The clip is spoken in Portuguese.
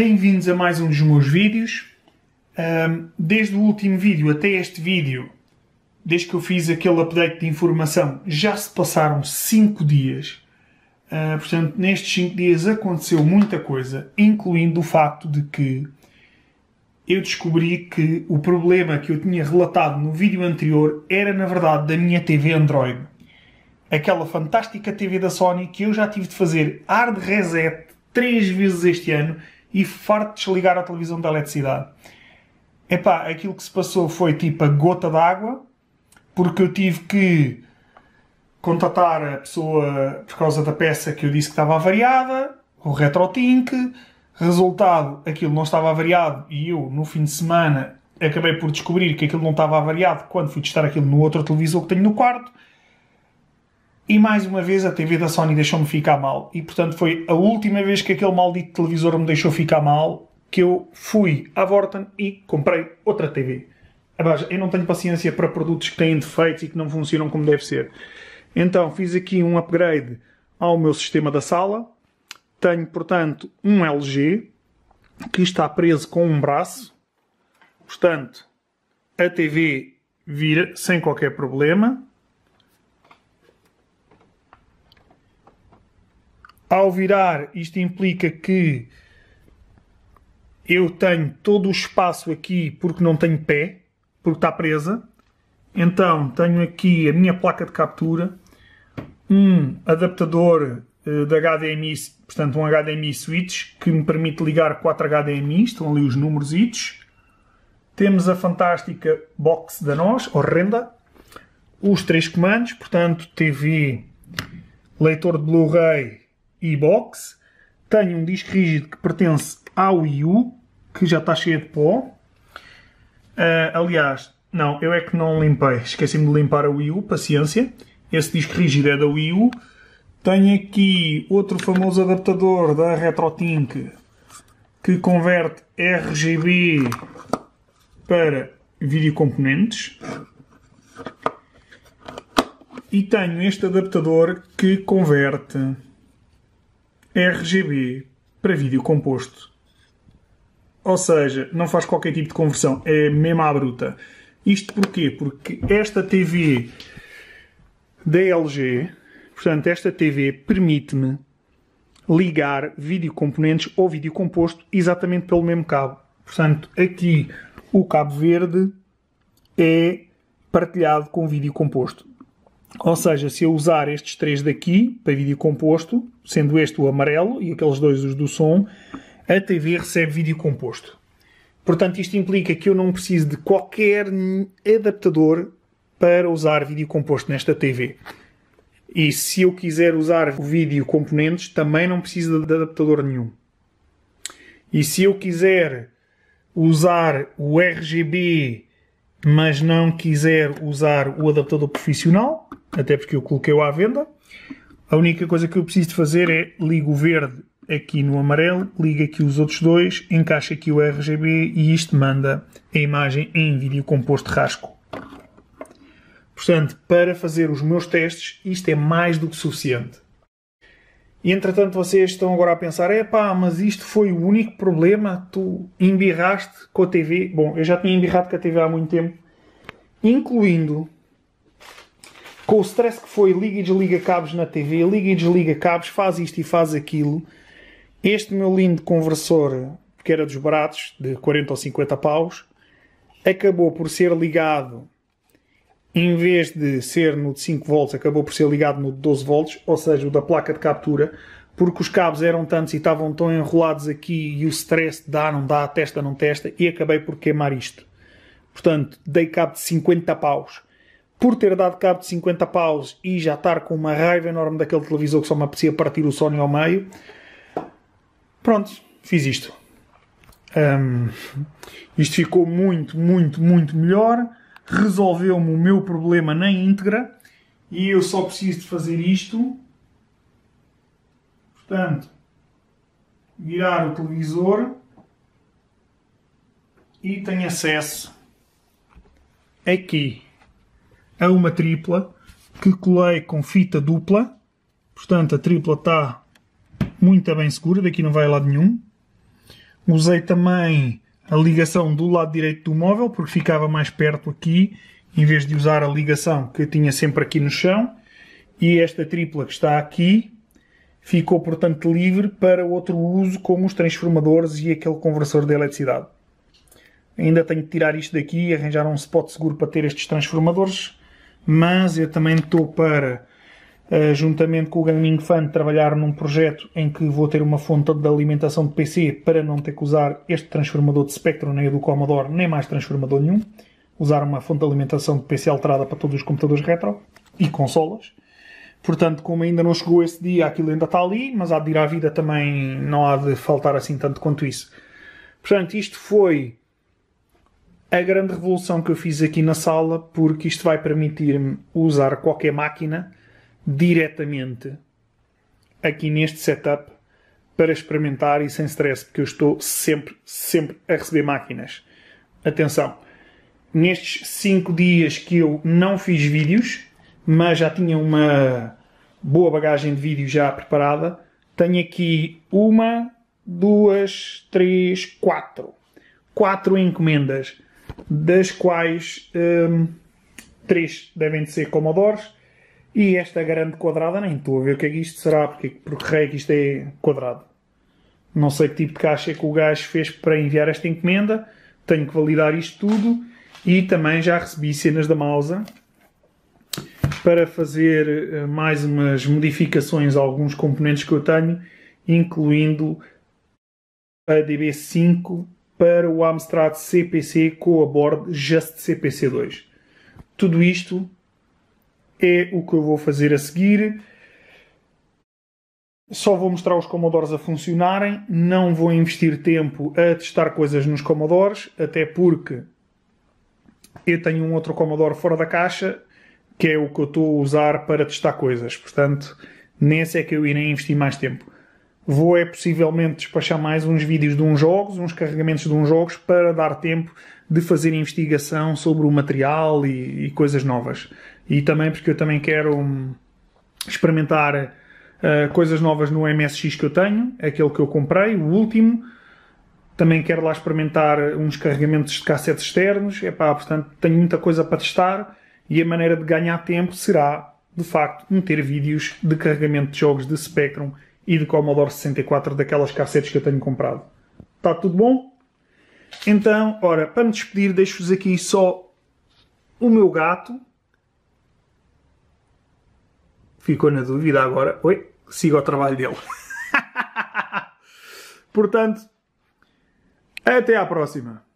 Bem-vindos a mais um dos meus vídeos. desde o último vídeo até este vídeo, desde que eu fiz aquele update de informação, já se passaram 5 dias. Ah, portanto, nestes 5 dias aconteceu muita coisa, incluindo o facto de que eu descobri que o problema que eu tinha relatado no vídeo anterior era, na verdade, da minha TV Android. Aquela fantástica TV da Sony que eu já tive de fazer hard reset 3 vezes este ano e farto de desligar a televisão da eletricidade. Epá, aquilo que se passou foi tipo a gota d'água, porque eu tive que contatar a pessoa por causa da peça que eu disse que estava avariada, o RetroTink. Resultado, aquilo não estava avariado e eu, no fim de semana, acabei por descobrir que aquilo não estava avariado quando fui testar aquilo no outro televisor que tenho no quarto. E mais uma vez a TV da Sony deixou-me ficar mal. E portanto foi a última vez que aquele maldito televisor me deixou ficar mal que eu fui à Vorten e comprei outra TV. Abaixa, eu não tenho paciência para produtos que têm defeitos e que não funcionam como deve ser. Então fiz aqui um upgrade ao meu sistema da sala. Tenho, portanto, um LG que está preso com um braço. Portanto, a TV vira sem qualquer problema. Ao virar, isto implica que eu tenho todo o espaço aqui porque não tenho pé, porque está presa. Então, tenho aqui a minha placa de captura, um adaptador eh, de HDMI, portanto um HDMI switch, que me permite ligar 4 HDMI, estão ali os números Temos a fantástica box da nós, horrenda. Os três comandos, portanto TV, leitor de Blu-ray e-box. Tenho um disco rígido que pertence ao Wii U, que já está cheio de pó. Uh, aliás, não, eu é que não limpei. Esqueci-me de limpar a Wii U, paciência. Esse disco rígido é da Wii U. Tenho aqui outro famoso adaptador da RetroTink que converte RGB para videocomponentes. E tenho este adaptador que converte RGB para vídeo composto. Ou seja, não faz qualquer tipo de conversão, é mesmo à bruta. Isto porquê? Porque esta TV da LG, portanto, esta TV permite-me ligar vídeo componentes ou vídeo composto exatamente pelo mesmo cabo. Portanto, aqui o cabo verde é partilhado com vídeo composto. Ou seja, se eu usar estes três daqui para vídeo composto, sendo este o amarelo e aqueles dois os do som, a TV recebe vídeo composto. Portanto, isto implica que eu não preciso de qualquer adaptador para usar vídeo composto nesta TV. E se eu quiser usar o vídeo componentes, também não preciso de adaptador nenhum. E se eu quiser usar o RGB, mas não quiser usar o adaptador profissional, até porque eu coloquei-o à venda. A única coisa que eu preciso de fazer é ligo o verde aqui no amarelo, ligo aqui os outros dois, encaixo aqui o RGB e isto manda a imagem em vídeo composto rasco. Portanto, para fazer os meus testes, isto é mais do que suficiente. E entretanto vocês estão agora a pensar, é pá, mas isto foi o único problema, tu embirraste com a TV. Bom, eu já tinha embirrado com a TV há muito tempo, incluindo com o stress que foi liga e desliga cabos na TV, liga e desliga cabos, faz isto e faz aquilo. Este meu lindo conversor, que era dos baratos, de 40 ou 50 paus, acabou por ser ligado, em vez de ser no de 5 volts, acabou por ser ligado no de 12 volts, ou seja, o da placa de captura, porque os cabos eram tantos e estavam tão enrolados aqui e o stress dá, não dá, testa, não testa, e acabei por queimar isto. Portanto, dei cabo de 50 paus por ter dado cabo de 50 paus e já estar com uma raiva enorme daquele televisor que só me apetecia partir o Sony ao meio, pronto, fiz isto. Um, isto ficou muito, muito, muito melhor. Resolveu-me o meu problema na íntegra e eu só preciso de fazer isto. Portanto, virar o televisor e tenho acesso aqui a é uma tripla que colei com fita dupla. Portanto, a tripla está muito bem segura, daqui não vai a lado nenhum. Usei também a ligação do lado direito do móvel, porque ficava mais perto aqui, em vez de usar a ligação que eu tinha sempre aqui no chão. E esta tripla que está aqui ficou, portanto, livre para outro uso, como os transformadores e aquele conversor de eletricidade. Ainda tenho que tirar isto daqui e arranjar um spot seguro para ter estes transformadores mas eu também estou para, eh, juntamente com o Gaming fan trabalhar num projeto em que vou ter uma fonte de alimentação de PC para não ter que usar este transformador de Spectrum, nem o do Commodore, nem mais transformador nenhum. Usar uma fonte de alimentação de PC alterada para todos os computadores retro e consolas. Portanto, como ainda não chegou esse dia, aquilo ainda está ali, mas há de ir à vida também, não há de faltar assim tanto quanto isso. Portanto, isto foi a grande revolução que eu fiz aqui na sala, porque isto vai permitir-me usar qualquer máquina diretamente aqui neste setup para experimentar e sem stress, porque eu estou sempre, sempre a receber máquinas. Atenção, nestes 5 dias que eu não fiz vídeos, mas já tinha uma boa bagagem de vídeo já preparada, tenho aqui uma, duas, três, quatro. Quatro encomendas das quais um, três devem de ser Commodores e esta grande quadrada, nem estou a ver o que é que isto será, porque, porque rei é que isto é quadrado. Não sei que tipo de caixa é que o gajo fez para enviar esta encomenda, tenho que validar isto tudo e também já recebi cenas da Mausa para fazer eh, mais umas modificações a alguns componentes que eu tenho, incluindo a DB5 para o Amstrad CPC com a board Just CPC2. Tudo isto é o que eu vou fazer a seguir. Só vou mostrar os Commodores a funcionarem, não vou investir tempo a testar coisas nos Commodores, até porque eu tenho um outro Commodore fora da caixa, que é o que eu estou a usar para testar coisas. Portanto, nesse é que eu irei investir mais tempo vou é possivelmente despachar mais uns vídeos de uns jogos, uns carregamentos de uns jogos, para dar tempo de fazer investigação sobre o material e, e coisas novas. E também porque eu também quero hum, experimentar uh, coisas novas no MSX que eu tenho, aquele que eu comprei, o último. Também quero lá experimentar uns carregamentos de cassetes externos. Epá, portanto, tenho muita coisa para testar e a maneira de ganhar tempo será, de facto, meter vídeos de carregamento de jogos de Spectrum e de Commodore 64 daquelas cassetes que eu tenho comprado. Está tudo bom? Então, ora, para me despedir, deixo-vos aqui só o meu gato. Ficou na dúvida agora. Oi, siga o trabalho dele. Portanto, até à próxima.